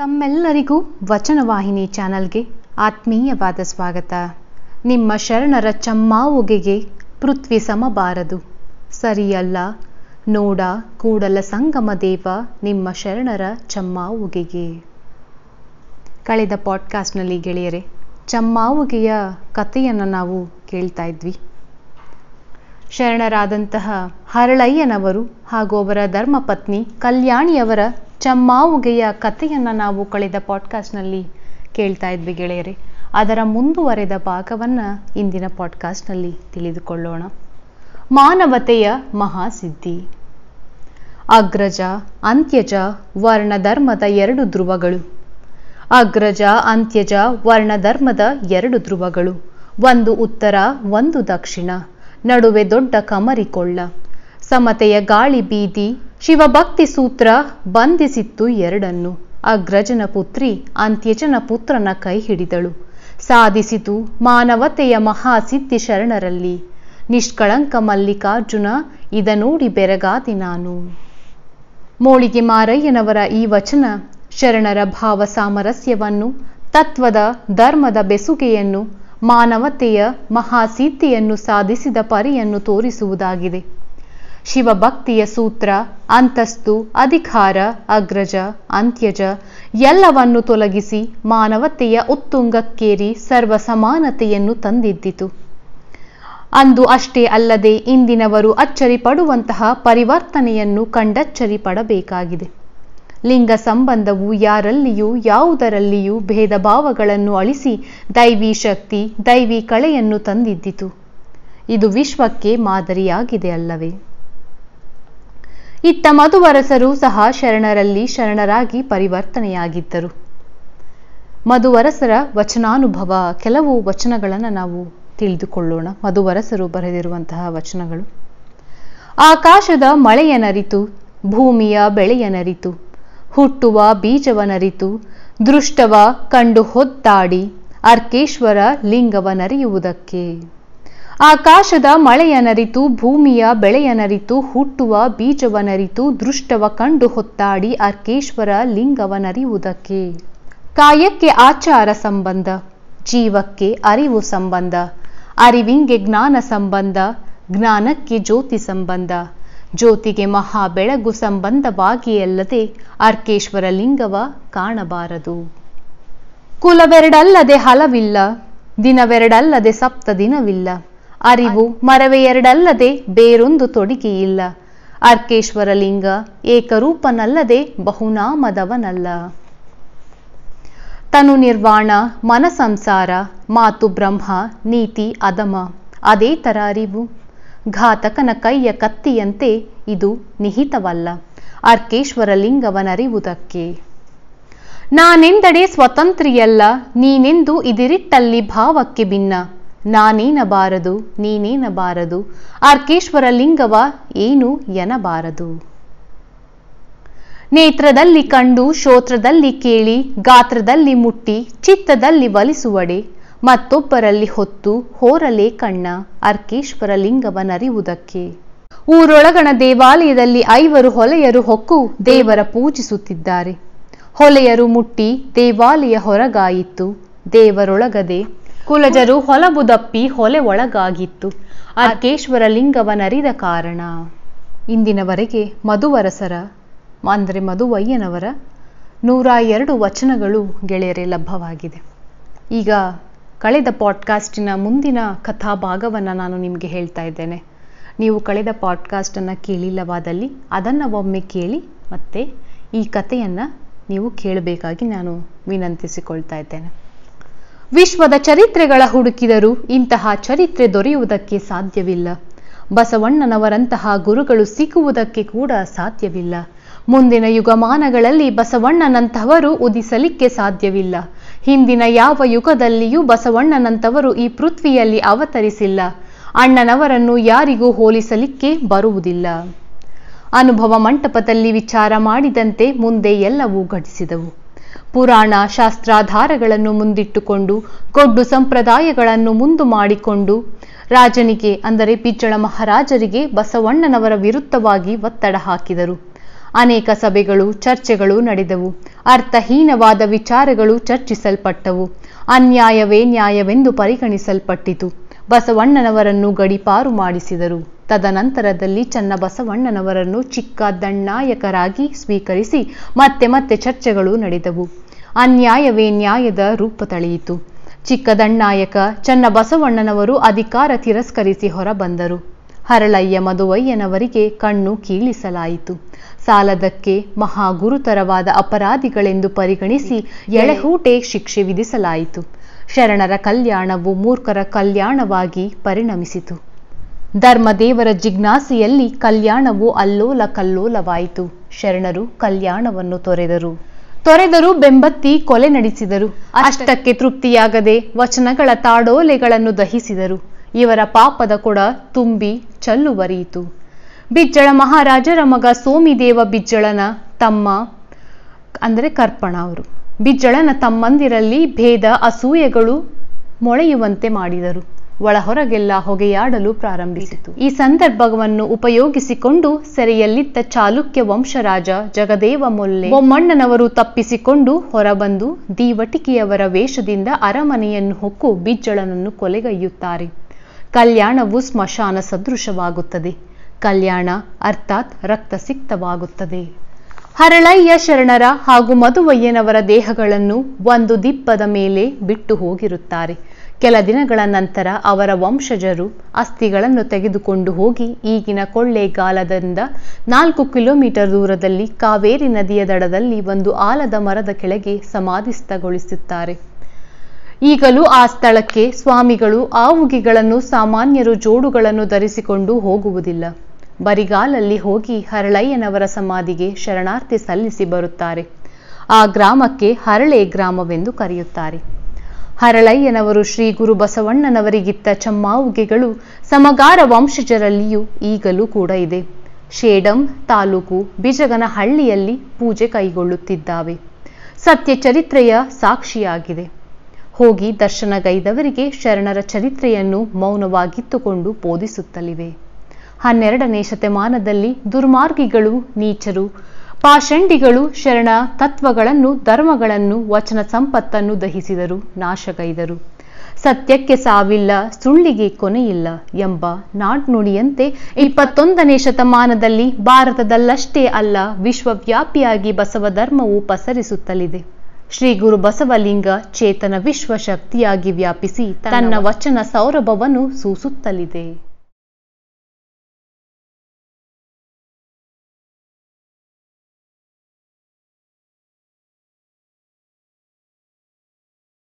ತಮ್ಮೆಲ್ಲರಿಗೂ ವಚನವಾಹಿನಿ ಚಾನಲ್ಗೆ ಆತ್ಮೀಯವಾದ ಸ್ವಾಗತ ನಿಮ್ಮ ಶರಣರ ಚಮ್ಮಾವುಗೆಗೆ ಪೃಥ್ವಿ ಸಮಬಾರದು ಸರಿಯಲ್ಲ ನೋಡ ಕೂಡಲ ಸಂಗಮ ದೇವ ನಿಮ್ಮ ಶರಣರ ಚಮ್ಮಾವುಗೆಗೆ ಕಳೆದ ಪಾಡ್ಕಾಸ್ಟ್ನಲ್ಲಿ ಗೆಳೆಯರೆ ಚಮ್ಮಾವುಗೆಯ ಕಥೆಯನ್ನು ನಾವು ಕೇಳ್ತಾ ಇದ್ವಿ ಶರಣರಾದಂತಹ ಹರಳಯ್ಯನವರು ಹಾಗೂ ಅವರ ಧರ್ಮಪತ್ನಿ ಕಲ್ಯಾಣಿಯವರ ಚಮ್ಮಾವುಗೆಯ ಕಥೆಯನ್ನು ನಾವು ಕಳೆದ ಪಾಡ್ಕಾಸ್ಟ್ನಲ್ಲಿ ಕೇಳ್ತಾ ಇದ್ವಿ ಗೆಳೆಯರೆ ಅದರ ಮುಂದುವರೆದ ಭಾಗವನ್ನು ಇಂದಿನ ಪಾಡ್ಕಾಸ್ಟ್ನಲ್ಲಿ ತಿಳಿದುಕೊಳ್ಳೋಣ ಮಾನವತೆಯ ಮಹಾಸಿದ್ಧಿ ಅಗ್ರಜ ಅಂತ್ಯಜ ವರ್ಣಧರ್ಮದ ಎರಡು ಧ್ರುವಗಳು ಅಗ್ರಜ ಅಂತ್ಯಜ ವರ್ಣ ಧರ್ಮದ ಎರಡು ಧ್ರುವಗಳು ಒಂದು ಉತ್ತರ ಒಂದು ದಕ್ಷಿಣ ನಡುವೆ ದೊಡ್ಡ ಕಮರಿಕೊಳ್ಳ ಸಮತೆಯ ಗಾಳಿ ಬೀದಿ ಶಿವಭಕ್ತಿ ಸೂತ್ರ ಬಂಧಿಸಿತ್ತು ಎರಡನ್ನು ಅಗ್ರಜನ ಪುತ್ರಿ ಅಂತ್ಯಜನ ಪುತ್ರನ ಕೈ ಹಿಡಿದಳು ಸಾಧಿಸಿತು ಮಾನವತೆಯ ಮಹಾಸಿದ್ಧಿ ಶರಣರಲ್ಲಿ ನಿಷ್ಕಳಂಕ ಮಲ್ಲಿಕಾರ್ಜುನ ಇದ ನೋಡಿ ಬೆರಗಾದಿ ನಾನು ಮೋಳಿಗೆ ಮಾರಯ್ಯನವರ ಈ ವಚನ ಶರಣರ ಭಾವ ಸಾಮರಸ್ಯವನ್ನು ತತ್ವದ ಧರ್ಮದ ಬೆಸುಗೆಯನ್ನು ಮಾನವತೆಯ ಮಹಾಸಿದ್ಧಿಯನ್ನು ಸಾಧಿಸಿದ ಪರಿಯನ್ನು ತೋರಿಸುವುದಾಗಿದೆ ಶಿವಭಕ್ತಿಯ ಸೂತ್ರ ಅಂತಸ್ತು ಅಧಿಕಾರ ಅಗ್ರಜ ಅಂತ್ಯಜ ಎಲ್ಲವನ್ನು ತೊಲಗಿಸಿ ಮಾನವತೆಯ ಉತ್ತುಂಗಕ್ಕೇರಿ ಸರ್ವ ಸಮಾನತೆಯನ್ನು ತಂದಿದ್ದಿತು ಅಂದು ಅಷ್ಟೇ ಅಲ್ಲದೆ ಇಂದಿನವರು ಅಚ್ಚರಿ ಪಡುವಂತಹ ಪರಿವರ್ತನೆಯನ್ನು ಕಂಡಚ್ಚರಿ ಪಡಬೇಕಾಗಿದೆ ಲಿಂಗ ಸಂಬಂಧವು ಯಾರಲ್ಲಿಯೂ ಯಾವುದರಲ್ಲಿಯೂ ಭೇದ ಭಾವಗಳನ್ನು ಅಳಿಸಿ ದೈವಿ ಶಕ್ತಿ ದೈವಿ ಕಳೆಯನ್ನು ತಂದಿದ್ದಿತು ಇದು ವಿಶ್ವಕ್ಕೆ ಮಾದರಿಯಾಗಿದೆ ಅಲ್ಲವೇ ಇತ್ತ ಮಧುವರಸರು ಸಹ ಶರಣರಲ್ಲಿ ಶರಣರಾಗಿ ಪರಿವರ್ತನೆಯಾಗಿದ್ದರು ಮಧುವರಸರ ವಚನಾನುಭವ ಕೆಲವು ವಚನಗಳನ್ನು ನಾವು ತಿಳಿದುಕೊಳ್ಳೋಣ ಮಧುವರಸರು ಬರೆದಿರುವಂತಹ ವಚನಗಳು ಆಕಾಶದ ಮಳೆಯನರಿತು ಭೂಮಿಯ ಬೆಳೆಯನರಿತು ಹುಟ್ಟುವ ಬೀಜವನರಿತು ದೃಷ್ಟವ ಕಂಡು ಹೊತ್ತಾಡಿ ಅರ್ಕೇಶ್ವರ ಲಿಂಗವ ನರಿಯುವುದಕ್ಕೆ ಆಕಾಶದ ಮಳೆಯನರಿತು ಭೂಮಿಯ ಬೆಳೆಯನರಿತು ಹುಟ್ಟುವ ಬೀಜವನರಿತು ದೃಷ್ಟವ ಕಂಡು ಹೊತ್ತಾಡಿ ಅರ್ಕೇಶ್ವರ ಲಿಂಗವನರಿವುದಕ್ಕೆ ಕಾಯಕ್ಕೆ ಆಚಾರ ಸಂಬಂಧ ಜೀವಕ್ಕೆ ಅರಿವು ಸಂಬಂಧ ಅರಿವಿಂಗೆ ಜ್ಞಾನ ಸಂಬಂಧ ಜ್ಞಾನಕ್ಕೆ ಜ್ಯೋತಿ ಸಂಬಂಧ ಜ್ಯೋತಿಗೆ ಮಹಾ ಬೆಳಗು ಸಂಬಂಧವಾಗಿಯಲ್ಲದೆ ಅರ್ಕೇಶ್ವರ ಲಿಂಗವ ಕಾಣಬಾರದು ಕುಲವೆರಡಲ್ಲದೆ ಹಲವಿಲ್ಲ ದಿನವೆರಡಲ್ಲದೆ ಸಪ್ತ ದಿನವಿಲ್ಲ ಅರಿವು ಮರವೆಯೆರಡಲ್ಲದೆ ಬೇರೊಂದು ತೊಡಿಗೆಯಿಲ್ಲ ಅರ್ಕೇಶ್ವರ ಲಿಂಗ ಏಕರೂಪನಲ್ಲದೆ ಬಹುನಾಮದವನಲ್ಲ ತನು ನಿರ್ವಾಣ ಮನ ಸಂಸಾರ ಮಾತು ಬ್ರಹ್ಮ ನೀತಿ ಅದಮ ಅದೇ ತರ ಅರಿವು ಘಾತಕನ ಕೈಯ ಕತ್ತಿಯಂತೆ ಇದು ನಿಹಿತವಲ್ಲ ಅರ್ಕೇಶ್ವರ ಲಿಂಗವನರಿವುದಕ್ಕೆ ನಾನೆಂದಡೆ ಸ್ವತಂತ್ರಿಯಲ್ಲ ನೀನೆಂದು ಇದಿರಿಟ್ಟಲ್ಲಿ ಭಾವಕ್ಕೆ ಭಿನ್ನ ನಾನೇನಬಾರದು ನೀನೇನಬಾರದು ಅರ್ಕೇಶ್ವರ ಲಿಂಗವ ಏನು ಎನಬಾರದು ನೇತ್ರದಲ್ಲಿ ಕಂಡು ಶೋತ್ರದಲ್ಲಿ ಕೇಳಿ ಗಾತ್ರದಲ್ಲಿ ಮುಟ್ಟಿ ಚಿತ್ತದಲ್ಲಿ ವಲಿಸುವಡೆ ಮತ್ತೊಬ್ಬರಲ್ಲಿ ಹೊತ್ತು ಹೋರಲೇ ಕಣ್ಣ ಅರ್ಕೇಶ್ವರ ಲಿಂಗವನರಿವುದಕ್ಕೆ ಊರೊಳಗಣ ದೇವಾಲಯದಲ್ಲಿ ಐವರು ಹೊಲೆಯರು ಹೊಕ್ಕು ದೇವರ ಪೂಜಿಸುತ್ತಿದ್ದಾರೆ ಹೊಲೆಯರು ಮುಟ್ಟಿ ದೇವಾಲಯ ಹೊರಗಾಯಿತು ದೇವರೊಳಗದೆ ಕುಲಜರು ಹೊಲಬುದಪ್ಪಿ ಹೊಲೆ ಒಳಗಾಗಿತ್ತು ಅರ್ಕೇಶ್ವರ ಲಿಂಗವನರಿದ ಕಾರಣ ಇಂದಿನವರೆಗೆ ಮಧುವರಸರ ಅಂದರೆ ಮಧುವಯ್ಯನವರ ನೂರ ಎರಡು ವಚನಗಳು ಗೆಳೆಯರೆ ಲಭ್ಯವಾಗಿದೆ ಈಗ ಕಳೆದ ಪಾಡ್ಕಾಸ್ಟಿನ ಮುಂದಿನ ಕಥಾ ಭಾಗವನ್ನು ನಾನು ನಿಮಗೆ ಹೇಳ್ತಾ ಇದ್ದೇನೆ ನೀವು ಕಳೆದ ಪಾಡ್ಕಾಸ್ಟನ್ನು ಕೇಳಿಲ್ಲವಾದಲ್ಲಿ ಅದನ್ನು ಒಮ್ಮೆ ಕೇಳಿ ಮತ್ತೆ ಈ ಕಥೆಯನ್ನು ನೀವು ಕೇಳಬೇಕಾಗಿ ನಾನು ವಿನಂತಿಸಿಕೊಳ್ತಾ ಇದ್ದೇನೆ ವಿಶ್ವದ ಚರಿತ್ರೆಗಳ ಹುಡುಕಿದರೂ ಇಂತಹ ಚರಿತ್ರೆ ದೊರೆಯುವುದಕ್ಕೆ ಸಾಧ್ಯವಿಲ್ಲ ಬಸವಣ್ಣನವರಂತಹ ಗುರುಗಳು ಸಿಗುವುದಕ್ಕೆ ಕೂಡ ಸಾಧ್ಯವಿಲ್ಲ ಮುಂದಿನ ಯುಗಮಾನಗಳಲ್ಲಿ ಬಸವಣ್ಣನಂತಹವರು ಉದಿಸಲಿಕ್ಕೆ ಸಾಧ್ಯವಿಲ್ಲ ಹಿಂದಿನ ಯಾವ ಯುಗದಲ್ಲಿಯೂ ಬಸವಣ್ಣನಂತವರು ಈ ಪೃಥ್ವಿಯಲ್ಲಿ ಅವತರಿಸಿಲ್ಲ ಅಣ್ಣನವರನ್ನು ಯಾರಿಗೂ ಹೋಲಿಸಲಿಕ್ಕೆ ಬರುವುದಿಲ್ಲ ಅನುಭವ ಮಂಟಪದಲ್ಲಿ ವಿಚಾರ ಮಾಡಿದಂತೆ ಮುಂದೆ ಎಲ್ಲವೂ ಘಟಿಸಿದವು ಪುರಾಣ ಶಾಸ್ತ್ರಾಧಾರಗಳನ್ನು ಮುಂದಿಟ್ಟುಕೊಂಡು ಕೊಡ್ಡು ಸಂಪ್ರದಾಯಗಳನ್ನು ಮುಂದು ಮಾಡಿಕೊಂಡು ರಾಜನಿಗೆ ಅಂದರೆ ಪಿಚ್ಚಳ ಮಹಾರಾಜರಿಗೆ ಬಸವಣ್ಣನವರ ವಿರುದ್ಧವಾಗಿ ಒತ್ತಡ ಹಾಕಿದರು ಅನೇಕ ಸಭೆಗಳು ಚರ್ಚೆಗಳು ನಡೆದವು ಅರ್ಥಹೀನವಾದ ವಿಚಾರಗಳು ಚರ್ಚಿಸಲ್ಪಟ್ಟವು ಅನ್ಯಾಯವೇ ನ್ಯಾಯವೆಂದು ಪರಿಗಣಿಸಲ್ಪಟ್ಟಿತು ಬಸವಣ್ಣನವರನ್ನು ಗಡಿಪಾರು ಮಾಡಿಸಿದರು ತದನಂತರದಲ್ಲಿ ಬಸವಣ್ಣನವರನ್ನು ಚಿಕ್ಕ ದಣ್ಣಾಯಕರಾಗಿ ಸ್ವೀಕರಿಸಿ ಮತ್ತೆ ಮತ್ತೆ ಚರ್ಚೆಗಳು ನಡೆದವು ಅನ್ಯಾಯವೇ ನ್ಯಾಯದ ರೂಪ ತಳೆಯಿತು ಚಿಕ್ಕದಣ್ಣಾಯಕ ಚನ್ನಬಸವಣ್ಣನವರು ಅಧಿಕಾರ ತಿರಸ್ಕರಿಸಿ ಹೊರಬಂದರು ಹರಳಯ್ಯ ಮದುವಯ್ಯನವರಿಗೆ ಕಣ್ಣು ಕೀಳಿಸಲಾಯಿತು ಸಾಲದಕ್ಕೆ ಮಹಾ ಗುರುತರವಾದ ಅಪರಾಧಿಗಳೆಂದು ಪರಿಗಣಿಸಿ ಎಳೆಹೂಟೆ ಶಿಕ್ಷೆ ವಿಧಿಸಲಾಯಿತು ಶರಣರ ಕಲ್ಯಾಣವು ಮೂರ್ಖರ ಕಲ್ಯಾಣವಾಗಿ ಪರಿಣಮಿಸಿತು ಧರ್ಮದೇವರ ಜಿಜ್ಞಾಸೆಯಲ್ಲಿ ಕಲ್ಯಾಣವು ಅಲ್ಲೋಲ ಕಲ್ಲೋಲವಾಯಿತು ಶರಣರು ಕಲ್ಯಾಣವನ್ನು ತೊರೆದರು ತೊರೆದರು ಬೆಂಬತ್ತಿ ಕೊಲೆ ನಡೆಸಿದರು ಅಷ್ಟಕ್ಕೆ ತೃಪ್ತಿಯಾಗದೆ ವಚನಗಳ ತಾಡೋಲೆಗಳನ್ನು ದಹಿಸಿದರು ಇವರ ಪಾಪದ ಕೊಡ ತುಂಬಿ ಚಲ್ಲುವರಿಯಿತು ಬಿಜ್ಜಳ ಮಹಾರಾಜರ ಮಗ ಸೋಮಿದೇವ ಬಿಜ್ಜಳನ ತಮ್ಮ ಅಂದರೆ ಕರ್ಪಣ ಅವರು ಬಿಜ್ಜಳನ ತಮ್ಮಂದಿರಲ್ಲಿ ಭೇದ ಅಸೂಯೆಗಳು ಮೊಳೆಯುವಂತೆ ಮಾಡಿದರು ಒಳಹೊರಗೆಲ್ಲ ಹೊಗೆಯಾಡಲು ಪ್ರಾರಂಭಿಸಿತು ಈ ಸಂದರ್ಭವನ್ನು ಉಪಯೋಗಿಸಿಕೊಂಡು ಸೆರೆಯಲ್ಲಿದ್ದ ಚಾಲುಕ್ಯ ವಂಶರಾಜ ಜಗದೇವ ಮೊಲ್ಲೆ ಬೊಮ್ಮಣ್ಣನವರು ತಪ್ಪಿಸಿಕೊಂಡು ಹೊರಬಂದು ದೀವಟಿಕೆಯವರ ವೇಷದಿಂದ ಅರಮನೆಯನ್ನು ಹೊಕ್ಕು ಬಿಜ್ಜಳನನ್ನು ಕೊಲೆಗೈಯುತ್ತಾರೆ ಕಲ್ಯಾಣವು ಸ್ಮಶಾನ ಸದೃಶವಾಗುತ್ತದೆ ಕಲ್ಯಾಣ ಅರ್ಥಾತ್ ರಕ್ತಸಿಕ್ತವಾಗುತ್ತದೆ ಹರಳಯ್ಯ ಶರಣರ ಹಾಗೂ ಮಧುವಯ್ಯನವರ ದೇಹಗಳನ್ನು ಒಂದು ದಿಪ್ಪದ ಮೇಲೆ ಬಿಟ್ಟು ಹೋಗಿರುತ್ತಾರೆ ಕೆಲ ದಿನಗಳ ನಂತರ ಅವರ ವಂಶಜರು ಅಸ್ಥಿಗಳನ್ನು ತೆಗೆದುಕೊಂಡು ಹೋಗಿ ಈಗಿನ ಕೊಳ್ಳೆಗಾಲದಿಂದ ನಾಲ್ಕು ಕಿಲೋಮೀಟರ್ ದೂರದಲ್ಲಿ ಕಾವೇರಿ ನದಿಯ ದಡದಲ್ಲಿ ಒಂದು ಆಲದ ಮರದ ಕೆಳಗೆ ಸಮಾಧಿಸ್ಥಗೊಳಿಸುತ್ತಾರೆ ಈಗಲೂ ಆ ಸ್ಥಳಕ್ಕೆ ಸ್ವಾಮಿಗಳು ಆವುಗಿಗಳನ್ನು ಸಾಮಾನ್ಯರು ಜೋಡುಗಳನ್ನು ಧರಿಸಿಕೊಂಡು ಹೋಗುವುದಿಲ್ಲ ಬರಿಗಾಲಲ್ಲಿ ಹೋಗಿ ಹರಳಯ್ಯನವರ ಸಮಾಧಿಗೆ ಶರಣಾರ್ಥಿ ಸಲ್ಲಿಸಿ ಬರುತ್ತಾರೆ ಆ ಗ್ರಾಮಕ್ಕೆ ಹರಳೆ ಗ್ರಾಮವೆಂದು ಕರೆಯುತ್ತಾರೆ ಹರಳಯ್ಯನವರು ಶ್ರೀ ಗುರು ಬಸವಣ್ಣನವರಿಗಿತ್ತ ಚಮ್ಮಾವುಗೆಗಳು ಸಮಗಾರ ವಂಶಜರಲ್ಲಿಯೂ ಈಗಲೂ ಕೂಡ ಇದೆ ಶೇಡಂ ತಾಲೂಕು ಬಿಜಗನಹಳ್ಳಿಯಲ್ಲಿ ಪೂಜೆ ಕೈಗೊಳ್ಳುತ್ತಿದ್ದಾವೆ ಸತ್ಯ ಚರಿತ್ರೆಯ ಸಾಕ್ಷಿಯಾಗಿದೆ ಹೋಗಿ ದರ್ಶನಗೈದವರಿಗೆ ಶರಣರ ಚರಿತ್ರೆಯನ್ನು ಮೌನವಾಗಿತ್ತುಕೊಂಡು ಬೋಧಿಸುತ್ತಲಿವೆ ಹನ್ನೆರಡನೇ ಶತಮಾನದಲ್ಲಿ ದುರ್ಮಾರ್ಗಿಗಳು ನೀಚರು ಪಾಷಂಡಿಗಳು ಶರಣ ತತ್ವಗಳನ್ನು ಧರ್ಮಗಳನ್ನು ವಚನ ಸಂಪತ್ತನ್ನು ದಹಿಸಿದರು ನಾಶಗೈದರು ಸತ್ಯಕ್ಕೆ ಸಾವಿಲ್ಲ ಸುಳ್ಳಿಗೆ ಕೊನೆಯಿಲ್ಲ ಎಂಬ ನಾಡ್ನುಡಿಯಂತೆ ಇಪ್ಪತ್ತೊಂದನೇ ಶತಮಾನದಲ್ಲಿ ಭಾರತದಲ್ಲಷ್ಟೇ ಅಲ್ಲ ವಿಶ್ವವ್ಯಾಪಿಯಾಗಿ ಬಸವ ಧರ್ಮವು ಪಸರಿಸುತ್ತಲಿದೆ ಶ್ರೀ ಗುರು ಬಸವಲಿಂಗ ಚೇತನ ವಿಶ್ವ ಶಕ್ತಿಯಾಗಿ ವ್ಯಾಪಿಸಿ ತನ್ನ ವಚನ ಸೌರಭವನ್ನು ಸೂಸುತ್ತಲಿದೆ